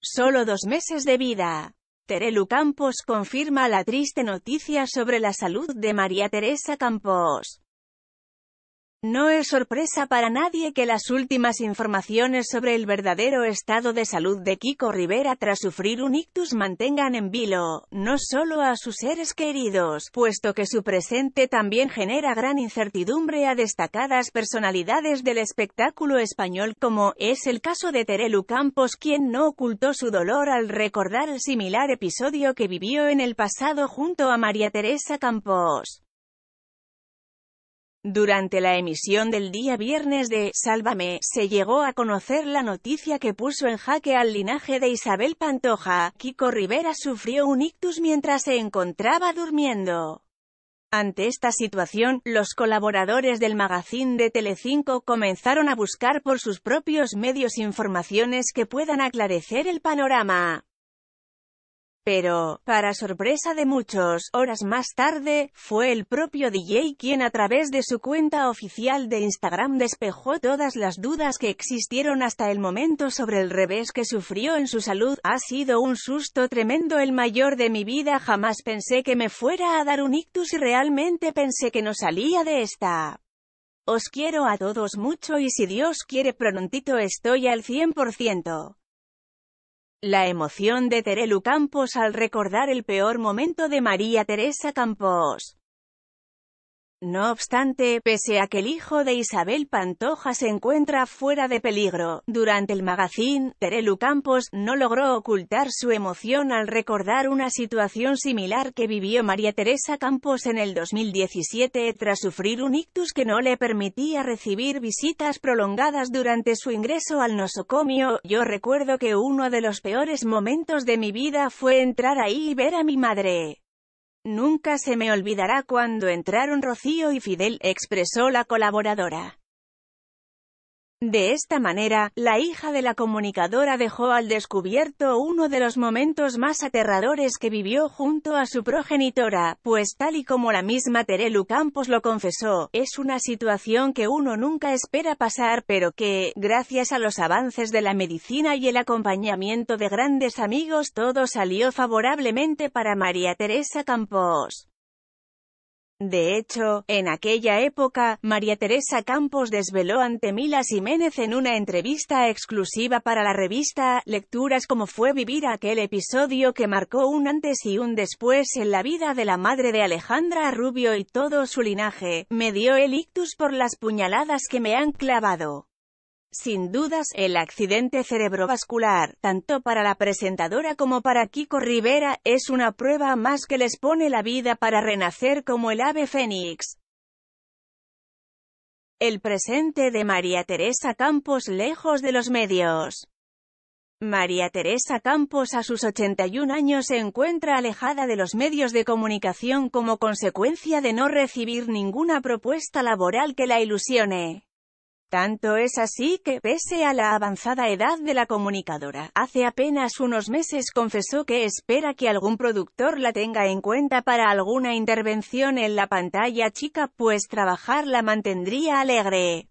Solo dos meses de vida. Terelu Campos confirma la triste noticia sobre la salud de María Teresa Campos. No es sorpresa para nadie que las últimas informaciones sobre el verdadero estado de salud de Kiko Rivera tras sufrir un ictus mantengan en vilo, no solo a sus seres queridos, puesto que su presente también genera gran incertidumbre a destacadas personalidades del espectáculo español como es el caso de Terelu Campos quien no ocultó su dolor al recordar el similar episodio que vivió en el pasado junto a María Teresa Campos. Durante la emisión del día viernes de Sálvame, se llegó a conocer la noticia que puso en jaque al linaje de Isabel Pantoja. Kiko Rivera sufrió un ictus mientras se encontraba durmiendo. Ante esta situación, los colaboradores del magazine de Telecinco comenzaron a buscar por sus propios medios informaciones que puedan aclarecer el panorama. Pero, para sorpresa de muchos, horas más tarde, fue el propio DJ quien a través de su cuenta oficial de Instagram despejó todas las dudas que existieron hasta el momento sobre el revés que sufrió en su salud. Ha sido un susto tremendo el mayor de mi vida, jamás pensé que me fuera a dar un ictus y realmente pensé que no salía de esta. Os quiero a todos mucho y si Dios quiere prontito estoy al 100%. La emoción de Terelu Campos al recordar el peor momento de María Teresa Campos. No obstante, pese a que el hijo de Isabel Pantoja se encuentra fuera de peligro, durante el magazine, Terelu Campos no logró ocultar su emoción al recordar una situación similar que vivió María Teresa Campos en el 2017 tras sufrir un ictus que no le permitía recibir visitas prolongadas durante su ingreso al nosocomio. Yo recuerdo que uno de los peores momentos de mi vida fue entrar ahí y ver a mi madre. Nunca se me olvidará cuando entraron Rocío y Fidel, expresó la colaboradora. De esta manera, la hija de la comunicadora dejó al descubierto uno de los momentos más aterradores que vivió junto a su progenitora, pues tal y como la misma Terelu Campos lo confesó, es una situación que uno nunca espera pasar pero que, gracias a los avances de la medicina y el acompañamiento de grandes amigos todo salió favorablemente para María Teresa Campos. De hecho, en aquella época, María Teresa Campos desveló ante Mila Jiménez en una entrevista exclusiva para la revista Lecturas cómo fue vivir aquel episodio que marcó un antes y un después en la vida de la madre de Alejandra Rubio y todo su linaje. Me dio el ictus por las puñaladas que me han clavado. Sin dudas, el accidente cerebrovascular, tanto para la presentadora como para Kiko Rivera, es una prueba más que les pone la vida para renacer como el ave fénix. El presente de María Teresa Campos lejos de los medios. María Teresa Campos a sus 81 años se encuentra alejada de los medios de comunicación como consecuencia de no recibir ninguna propuesta laboral que la ilusione. Tanto es así que, pese a la avanzada edad de la comunicadora, hace apenas unos meses confesó que espera que algún productor la tenga en cuenta para alguna intervención en la pantalla chica, pues trabajar la mantendría alegre.